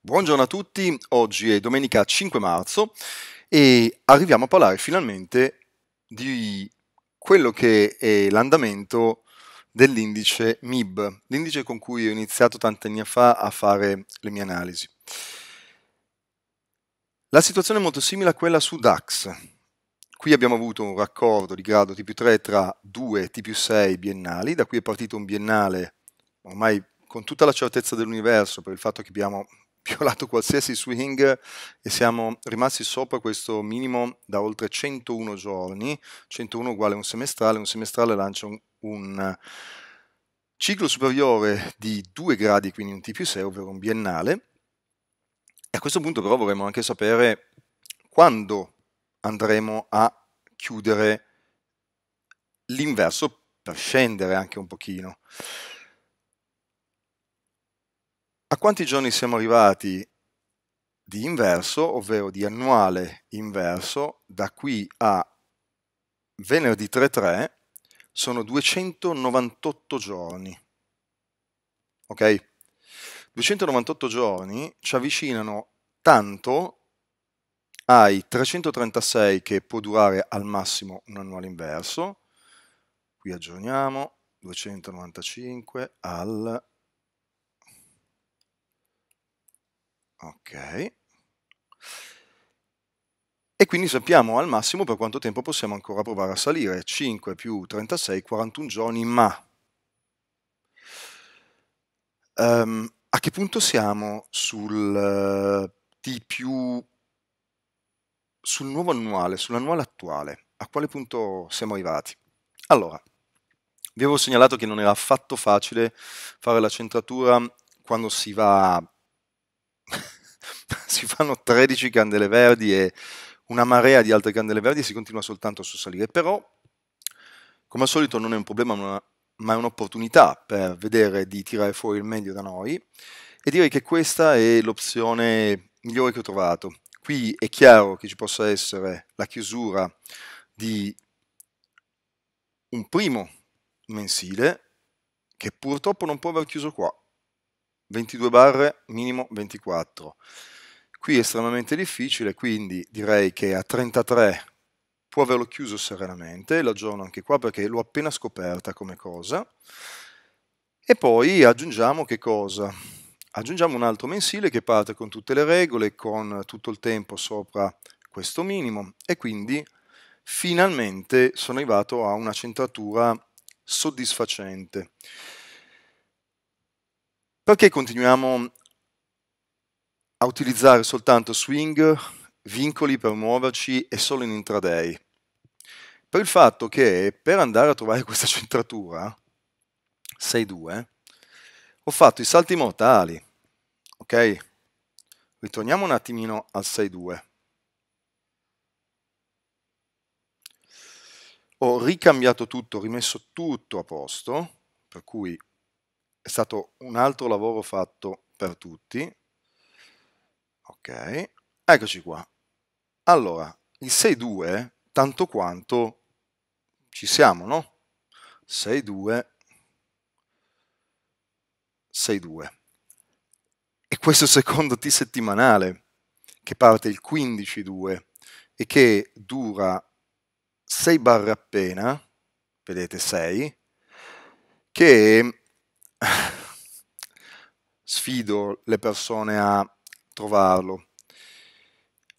Buongiorno a tutti, oggi è domenica 5 marzo e arriviamo a parlare finalmente di quello che è l'andamento dell'indice MIB, l'indice con cui ho iniziato tanti anni fa a fare le mie analisi. La situazione è molto simile a quella su DAX. Qui abbiamo avuto un raccordo di grado T più 3 tra due T più 6 biennali, da qui è partito un biennale ormai con tutta la certezza dell'universo per il fatto che abbiamo violato qualsiasi swing e siamo rimasti sopra questo minimo da oltre 101 giorni, 101 uguale a un semestrale, un semestrale lancia un, un ciclo superiore di 2 gradi, quindi un T più 6, ovvero un biennale, e a questo punto però vorremmo anche sapere quando andremo a chiudere l'inverso per scendere anche un pochino. A quanti giorni siamo arrivati di inverso, ovvero di annuale inverso, da qui a venerdì 3-3 sono 298 giorni. Ok? 298 giorni ci avvicinano tanto ai 336 che può durare al massimo un annuale inverso. Qui aggiorniamo 295 al Ok. E quindi sappiamo al massimo per quanto tempo possiamo ancora provare a salire. 5 più 36, 41 giorni, ma... Um, a che punto siamo sul uh, T più... sul nuovo annuale, sull'annuale attuale? A quale punto siamo arrivati? Allora, vi avevo segnalato che non era affatto facile fare la centratura quando si va si fanno 13 candele verdi e una marea di altre candele verdi e si continua soltanto a sosalire. Però, come al solito, non è un problema, ma è un'opportunità per vedere di tirare fuori il meglio da noi e direi che questa è l'opzione migliore che ho trovato. Qui è chiaro che ci possa essere la chiusura di un primo mensile che purtroppo non può aver chiuso qua. 22 barre, minimo 24. Qui è estremamente difficile, quindi direi che a 33 può averlo chiuso serenamente, l'aggiorno anche qua perché l'ho appena scoperta come cosa, e poi aggiungiamo che cosa? Aggiungiamo un altro mensile che parte con tutte le regole, con tutto il tempo sopra questo minimo, e quindi finalmente sono arrivato a una centratura soddisfacente. Perché continuiamo a utilizzare soltanto swing, vincoli per muoverci e solo in intraday. Per il fatto che per andare a trovare questa centratura, 6-2, ho fatto i salti mortali. Ok? Ritorniamo un attimino al 6-2. Ho ricambiato tutto, ho rimesso tutto a posto, per cui è stato un altro lavoro fatto per tutti, Ok, eccoci qua. Allora, il 6-2, tanto quanto ci siamo, no? 6-2, 6-2. E questo secondo T settimanale, che parte il 15-2 e che dura 6 barre appena, vedete 6, che sfido le persone a trovarlo.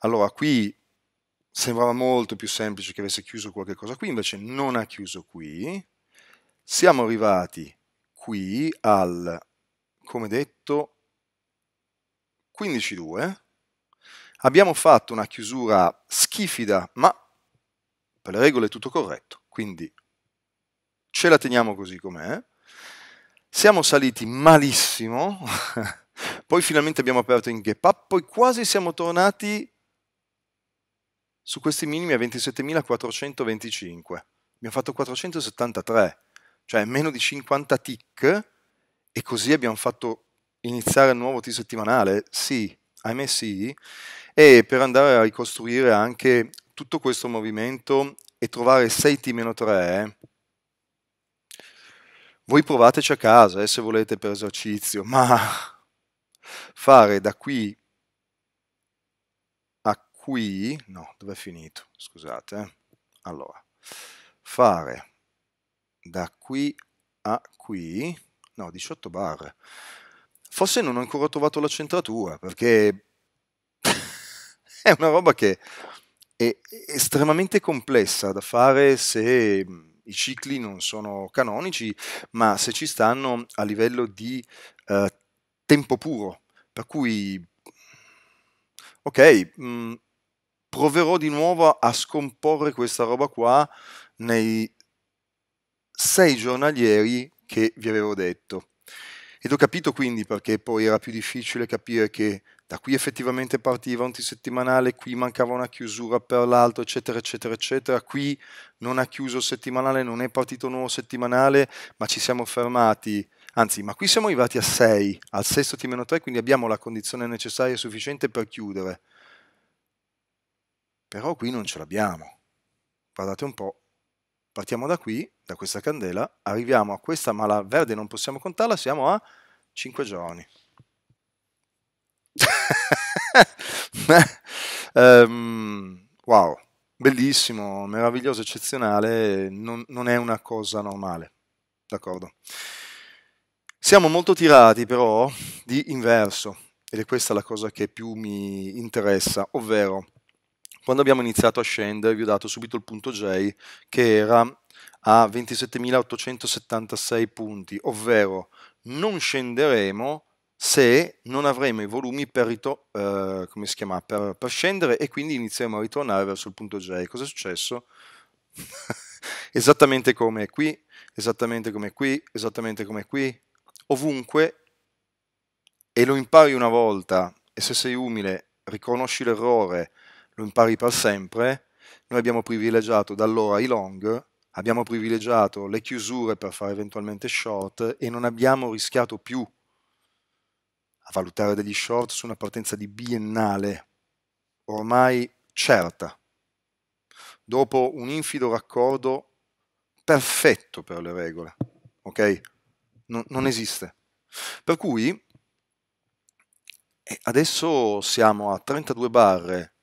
Allora, qui sembrava molto più semplice che avesse chiuso qualche cosa qui, invece non ha chiuso qui. Siamo arrivati qui al, come detto, 15.2. Abbiamo fatto una chiusura schifida, ma per le regole è tutto corretto, quindi ce la teniamo così com'è. Siamo saliti malissimo poi finalmente abbiamo aperto in GitHub, poi quasi siamo tornati su questi minimi a 27.425. Abbiamo fatto 473, cioè meno di 50 tick e così abbiamo fatto iniziare il nuovo T-settimanale? Sì, ahimè sì, e per andare a ricostruire anche tutto questo movimento e trovare 6T-3, eh, voi provateci a casa eh, se volete per esercizio, ma fare da qui a qui, no, dove è finito? Scusate, eh. allora, fare da qui a qui, no, 18 bar. Forse non ho ancora trovato la centratura, perché è una roba che è estremamente complessa da fare se mm, i cicli non sono canonici, ma se ci stanno a livello di eh, tempo puro, per cui ok, mm, proverò di nuovo a scomporre questa roba qua nei sei giornalieri che vi avevo detto. Ed ho capito quindi perché poi era più difficile capire che da qui effettivamente partiva un settimanale, qui mancava una chiusura per l'altro, eccetera, eccetera, eccetera. Qui non ha chiuso il settimanale, non è partito un nuovo settimanale, ma ci siamo fermati anzi, ma qui siamo arrivati a 6, al sesto T-3, quindi abbiamo la condizione necessaria e sufficiente per chiudere. Però qui non ce l'abbiamo. Guardate un po'. Partiamo da qui, da questa candela, arriviamo a questa, ma la verde non possiamo contarla, siamo a 5 giorni. um, wow, bellissimo, meraviglioso, eccezionale, non, non è una cosa normale, d'accordo? Siamo molto tirati però di inverso, ed è questa la cosa che più mi interessa, ovvero quando abbiamo iniziato a scendere vi ho dato subito il punto J che era a 27.876 punti, ovvero non scenderemo se non avremo i volumi per, eh, chiama, per, per scendere e quindi inizieremo a ritornare verso il punto J. Cosa è successo? esattamente come qui, esattamente come qui, esattamente come qui, ovunque e lo impari una volta e se sei umile riconosci l'errore, lo impari per sempre, noi abbiamo privilegiato da allora i long, abbiamo privilegiato le chiusure per fare eventualmente short e non abbiamo rischiato più a valutare degli short su una partenza di biennale ormai certa, dopo un infido raccordo perfetto per le regole. ok? non, non esiste. Per cui eh, adesso siamo a 32 barre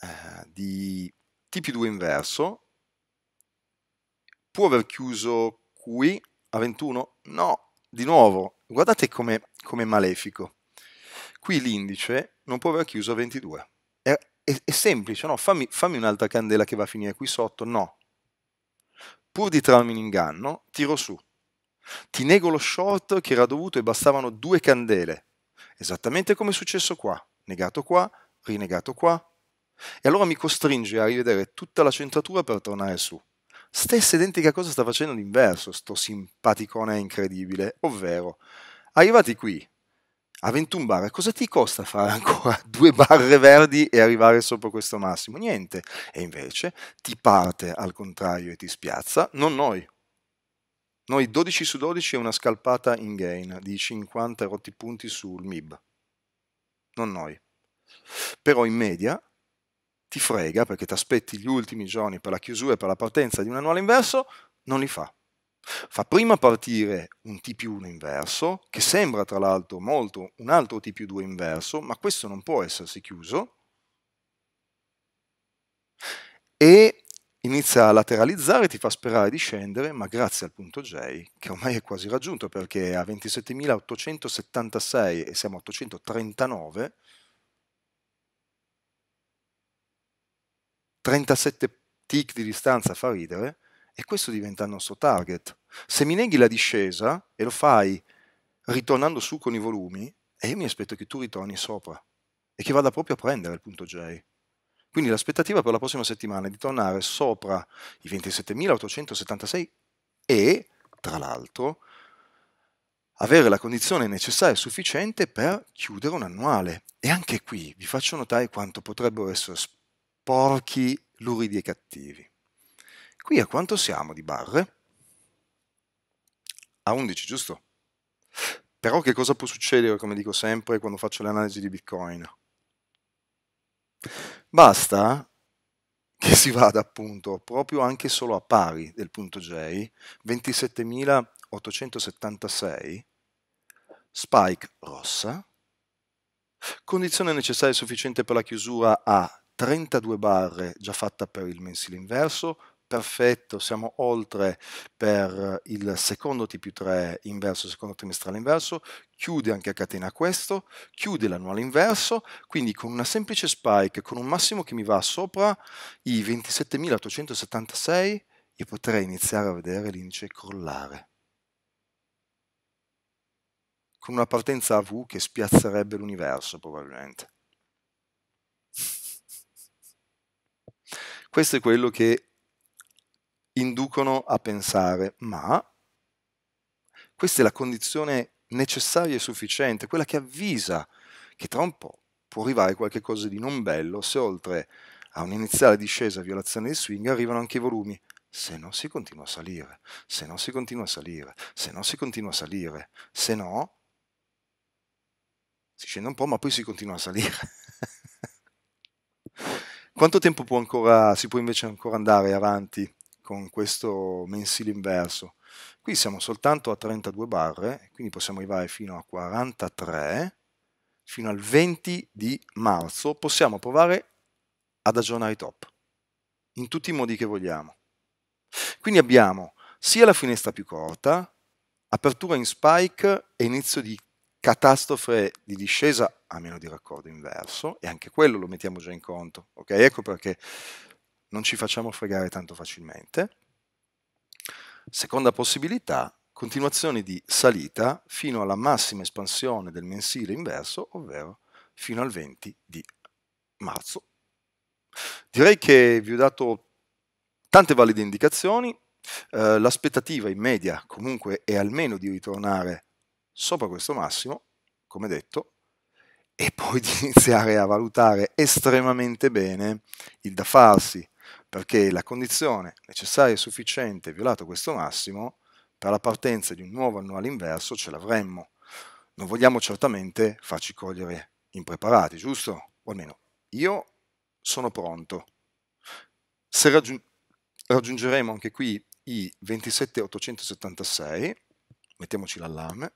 eh, di TP2 inverso, può aver chiuso qui a 21? No, di nuovo, guardate come, come malefico. Qui l'indice non può aver chiuso a 22. È, è, è semplice, no? Fammi, fammi un'altra candela che va a finire qui sotto, no. Pur di trarmi in inganno, tiro su. Ti nego lo short che era dovuto e bastavano due candele. Esattamente come è successo qua. Negato qua, rinegato qua. E allora mi costringe a rivedere tutta la centratura per tornare su. Stessa identica cosa sta facendo l'inverso, sto simpaticone incredibile, ovvero, arrivati qui, a 21 bar, cosa ti costa fare ancora due barre verdi e arrivare sopra questo massimo? Niente. E invece ti parte al contrario e ti spiazza, non noi, noi 12 su 12 è una scalpata in gain di 50 rotti punti sul MIB. Non noi. Però in media ti frega perché ti aspetti gli ultimi giorni per la chiusura e per la partenza di un annuale inverso, non li fa. Fa prima partire un TP1 inverso, che sembra tra l'altro molto un altro TP2 inverso, ma questo non può essersi chiuso, e inizia a lateralizzare, ti fa sperare di scendere, ma grazie al punto J, che ormai è quasi raggiunto perché a 27.876 e siamo a 839, 37 tick di distanza fa ridere, e questo diventa il nostro target. Se mi neghi la discesa e lo fai ritornando su con i volumi, e io mi aspetto che tu ritorni sopra e che vada proprio a prendere il punto J. Quindi l'aspettativa per la prossima settimana è di tornare sopra i 27.876 e, tra l'altro, avere la condizione necessaria e sufficiente per chiudere un annuale. E anche qui vi faccio notare quanto potrebbero essere sporchi, luridi e cattivi. Qui a quanto siamo di barre? A 11, giusto? Però che cosa può succedere, come dico sempre, quando faccio le analisi di Bitcoin? Basta che si vada appunto proprio anche solo a pari del punto J, 27.876, spike rossa, condizione necessaria e sufficiente per la chiusura a 32 barre già fatta per il mensile inverso, perfetto, siamo oltre per il secondo T3 inverso, secondo trimestrale inverso, chiude anche a catena questo, chiude l'annuale inverso, quindi con una semplice spike, con un massimo che mi va sopra i 27.876, io potrei iniziare a vedere l'indice crollare con una partenza a V che spiazzerebbe l'universo probabilmente. Questo è quello che inducono a pensare, ma questa è la condizione necessaria e sufficiente, quella che avvisa che tra un po' può arrivare qualcosa di non bello se oltre a un'iniziale discesa violazione di swing arrivano anche i volumi. Se no si continua a salire, se no si continua a salire, se no si continua a salire, se no si scende un po' ma poi si continua a salire. Quanto tempo può ancora, si può invece ancora andare avanti con questo mensile inverso. Qui siamo soltanto a 32 barre, quindi possiamo arrivare fino a 43, fino al 20 di marzo possiamo provare ad aggiornare i top, in tutti i modi che vogliamo. Quindi abbiamo sia la finestra più corta, apertura in spike e inizio di catastrofe di discesa a meno di raccordo inverso e anche quello lo mettiamo già in conto. Okay? Ecco perché non ci facciamo fregare tanto facilmente. Seconda possibilità, continuazioni di salita fino alla massima espansione del mensile inverso, ovvero fino al 20 di marzo. Direi che vi ho dato tante valide indicazioni, eh, l'aspettativa in media comunque è almeno di ritornare sopra questo massimo, come detto, e poi di iniziare a valutare estremamente bene il da farsi perché la condizione necessaria e sufficiente violato questo massimo, per la partenza di un nuovo annuale inverso ce l'avremmo. Non vogliamo certamente farci cogliere impreparati, giusto? O almeno io sono pronto. Se raggiung raggiungeremo anche qui i 27.876, mettiamoci l'allarme,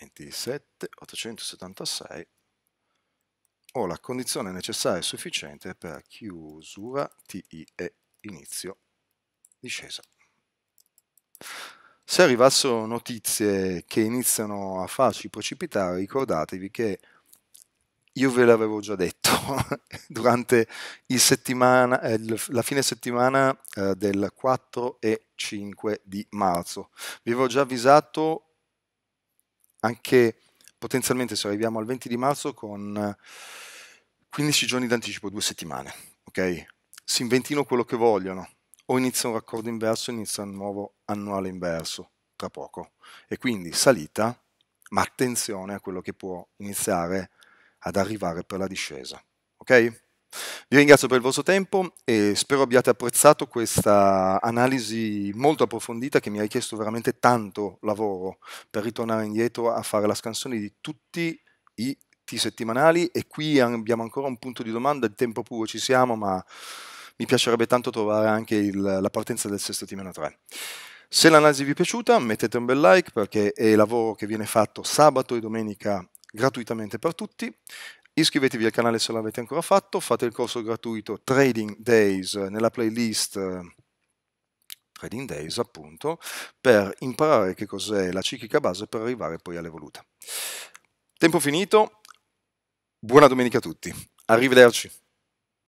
27.876, o la condizione necessaria e sufficiente per chiusura TI e inizio discesa. Se arrivassero notizie che iniziano a farci precipitare, ricordatevi che io ve l'avevo già detto durante eh, la fine settimana eh, del 4 e 5 di marzo. Vi avevo già avvisato anche potenzialmente se arriviamo al 20 di marzo con 15 eh, giorni d'anticipo, due settimane, ok? Si inventino quello che vogliono, o inizia un raccordo inverso, inizia un nuovo annuale inverso tra poco. E quindi salita, ma attenzione a quello che può iniziare ad arrivare per la discesa, ok? Vi ringrazio per il vostro tempo e spero abbiate apprezzato questa analisi molto approfondita che mi ha richiesto veramente tanto lavoro per ritornare indietro a fare la scansione di tutti i T settimanali e qui abbiamo ancora un punto di domanda, il tempo puro ci siamo, ma mi piacerebbe tanto trovare anche il, la partenza del sesto timano 3. Se l'analisi vi è piaciuta mettete un bel like perché è il lavoro che viene fatto sabato e domenica gratuitamente per tutti. Iscrivetevi al canale se non l'avete ancora fatto, fate il corso gratuito Trading Days eh, nella playlist eh, Trading Days appunto per imparare che cos'è la ciclica base per arrivare poi all'evoluta. Tempo finito, buona domenica a tutti, arrivederci.